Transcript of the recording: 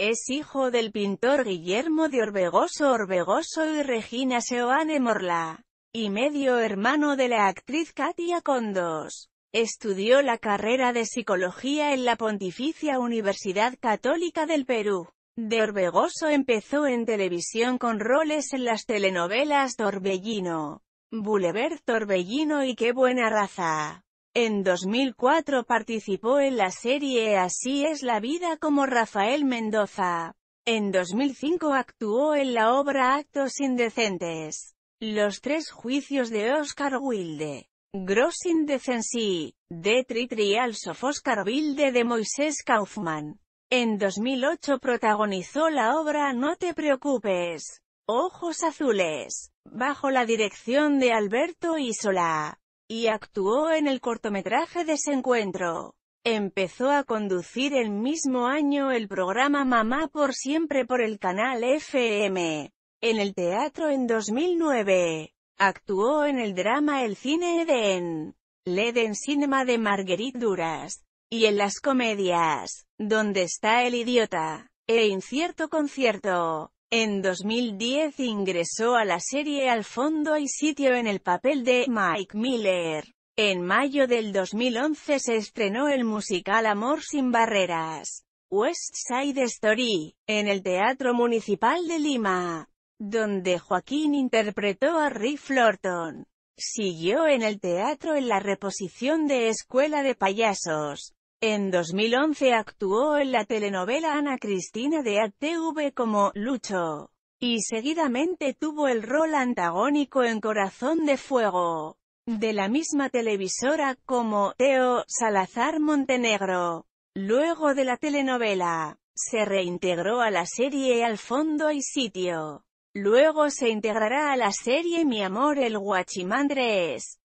Es hijo del pintor Guillermo de Orbegoso Orbegoso y Regina Seoane Morla, y medio hermano de la actriz Katia Condos. Estudió la carrera de psicología en la Pontificia Universidad Católica del Perú. De Orbegoso empezó en televisión con roles en las telenovelas Torbellino, Boulevard Torbellino y Qué buena raza. En 2004 participó en la serie Así es la vida como Rafael Mendoza. En 2005 actuó en la obra Actos Indecentes. Los tres juicios de Oscar Wilde. Gross Indecency, The trial Trials of Oscar Wilde de Moisés Kaufman. En 2008 protagonizó la obra No te preocupes, Ojos Azules, bajo la dirección de Alberto Isola y actuó en el cortometraje Desencuentro. Empezó a conducir el mismo año el programa Mamá por Siempre por el canal FM. En el teatro en 2009. Actuó en el drama El Cine Eden, e en Cinema de Marguerite Duras, y en las comedias, Donde está el idiota, e Incierto Concierto. En 2010 ingresó a la serie Al fondo hay sitio en el papel de Mike Miller. En mayo del 2011 se estrenó el musical Amor sin barreras, West Side Story, en el Teatro Municipal de Lima, donde Joaquín interpretó a Rick Florton. Siguió en el teatro en la reposición de Escuela de Payasos, en 2011 actuó en la telenovela Ana Cristina de ATV como «Lucho» y seguidamente tuvo el rol antagónico en Corazón de Fuego, de la misma televisora como Teo Salazar Montenegro. Luego de la telenovela, se reintegró a la serie Al Fondo y Sitio. Luego se integrará a la serie Mi Amor el Guachimandres.